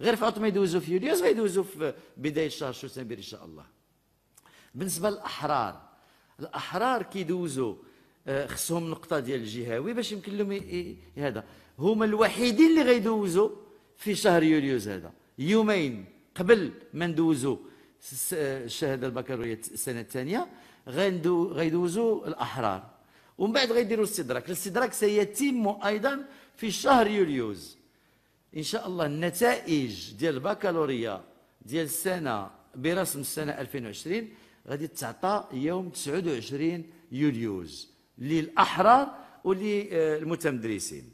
غير في عطمه يدوزوا في يوليوز غيدوزوا في بدايه شهر شوسنبير ان شاء الله بالنسبه للاحرار الاحرار كيدوزوا آه، خصهم نقطه ديال الجهوي باش يمكن لهم هذا هما الوحيدين اللي غيدوزوا في شهر يوليوز هذا يومين قبل ما ندوزوا آه، الشهاده البكالوريا السنه الثانيه غيدوزوا الاحرار ومن بعد غيديروا الاستدراك الاستدراك سيتم ايضا في شهر يوليوز ان شاء الله النتائج ديال البكالوريا ديال السنه برسم السنه 2020 غادي تعطى يوم 29 يوليوز للاحرار وللمتمدرسين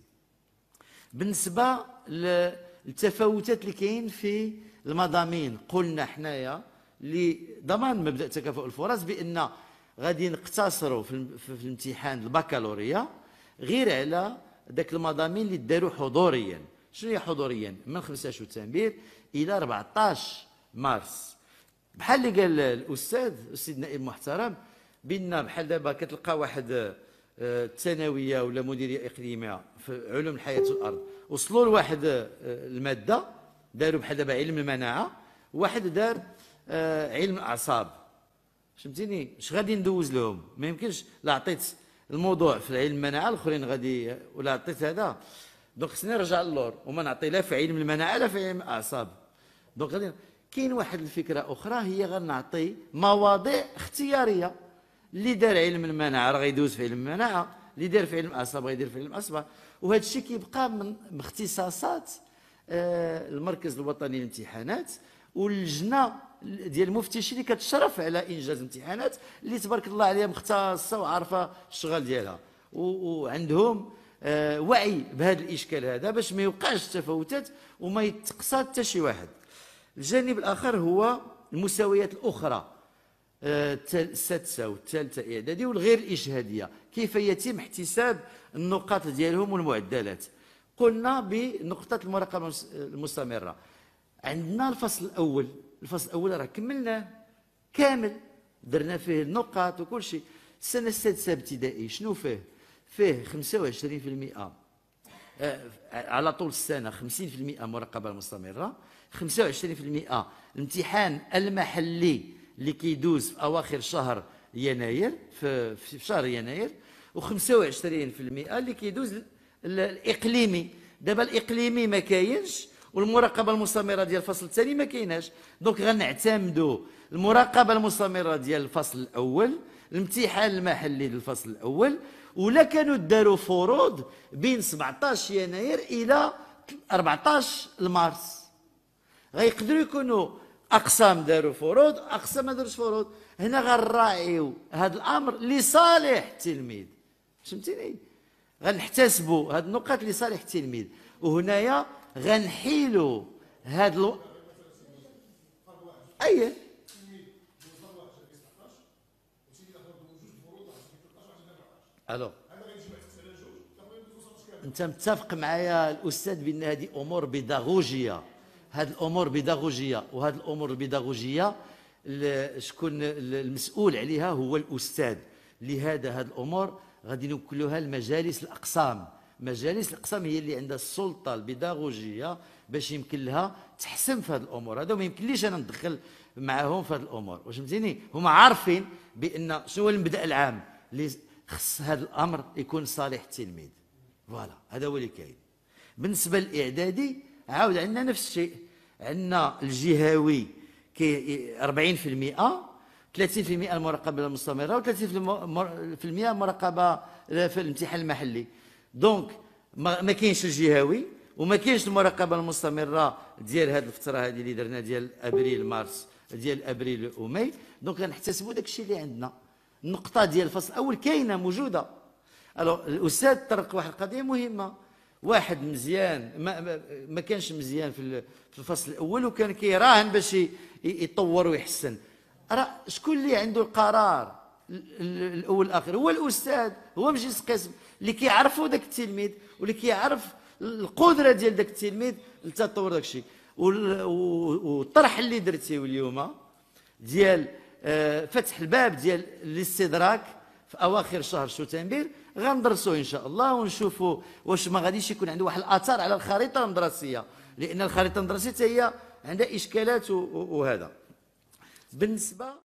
بالنسبه للتفاوتات اللي كاين في المضامين قلنا حنايا لضمان مبدا تكافؤ الفرص بان غادي نقتصروا في, الامتحان البكالوريا غير على داك المضامين اللي داروا حضوريا شنو هي حضوريا من 15 تنبير الى 14 مارس بحال اللي قال الاستاذ السيد نائب المحترم بان بحال دابا كتلقى واحد آه، الثانويه ولا مديريه اقليميه في علوم الحياه والارض وصلوا لواحد آه، الماده داروا بحال دابا علم المناعه واحد دار آه، علم الاعصاب فهمتيني اش غادي ندوز لهم ما يمكنش لا عطيت الموضوع في علم المناعه الاخرين غادي ولا عطيت هذا دونك خصني نرجع للور وما نعطي لا في علم المناعه لا في علم الاعصاب دونك غادي كاين واحد الفكره اخرى هي غنعطي مواضيع اختياريه اللي دار علم المناعه راه غيدوز في علم المناعه اللي دار في علم الاعصاب غيدير في علم الاعصاب وهذا الشيء كيبقى من اختصاصات آه، المركز الوطني للامتحانات واللجنه ديال المفتشين اللي كتشرف على انجاز الامتحانات اللي تبارك الله عليها مختصه وعارفه الشغل ديالها وعندهم آه، وعي بهذا الاشكال هذا باش ما يوقعش تفاوتات وما يتقصى حتى شي واحد الجانب الاخر هو المساويات الاخرى آه، السادسه والثالثه اعدادي والغير الاجهاديه كيف يتم احتساب النقاط ديالهم والمعدلات قلنا بنقطه المراقبه المستمره عندنا الفصل الاول الفصل الاول راه كملناه كامل درنا فيه النقاط وكل شيء السنه السادسه ابتدائي شنو فيه فيه 25% آه، على طول السنة 50% مراقبة مستمرة 25% الامتحان المحلي اللي كيدوز في أواخر شهر يناير في, شهر يناير و25% اللي كيدوز الإقليمي دابا الإقليمي ما كاينش والمراقبه المستمره ديال الفصل الثاني ما كايناش دونك غنعتمدوا المراقبه المستمره ديال الفصل الاول الامتحان المحلي للفصل الاول ولا كانوا داروا فروض بين 17 يناير الى 14 مارس غيقدروا يكونوا اقسام داروا فروض اقسام ما داروش فروض هنا غنراعيو هذا الامر لصالح التلميذ فهمتيني غنحتسبوا هذه النقاط لصالح التلميذ وهنايا غنحيلوا هذا الو... ايه الو انت متفق معايا الاستاذ بان هذه امور بيداغوجيه هذه الامور بيداغوجيه وهذه الامور البيداغوجيه شكون المسؤول عليها هو الاستاذ لهذا هذه الامور غادي نوكلوها لمجالس الاقسام مجالس الاقسام هي اللي عندها السلطه البيداغوجيه باش يمكن لها تحسن في هذه الامور هذا ما يمكنليش انا ندخل معاهم في هذه الامور واش فهمتيني هما عارفين بان شنو هو المبدا العام خص هذا الامر يكون صالح التلميذ فوالا هذا هو اللي كاين بالنسبه للاعدادي عاود عندنا نفس الشيء عندنا الجهوي كي 40% 30% المراقبه المستمره و30% مراقبه في الامتحان المحلي دونك ما كاينش الجهوي وما كاينش المراقبه المستمره ديال هذه الفتره هذه اللي درنا ديال ابريل مارس ديال ابريل وماي دونك غنحتسبوا داك الشيء اللي عندنا النقطه ديال الفصل الاول كاينه موجوده الو الاستاذ طرق واحد القضيه مهمه واحد مزيان ما, ما, ما كانش مزيان في الفصل الاول وكان كيراهن باش يطور ويحسن راه شكون اللي عنده القرار الاول الاخر هو الاستاذ هو مجلس القسم اللي كيعرفوا ذاك التلميذ واللي كيعرف القدره ديال ذاك التلميذ لتطور داك الشيء والطرح اللي درتيه اليوم ديال آه، فتح الباب ديال الاستدراك في اواخر شهر شتنبر غندرسوا ان شاء الله ونشوفوا واش ما غاديش يكون عنده واحد الاثار على الخريطه المدرسيه لان الخريطه المدرسيه هي عندها اشكالات وهذا بالنسبه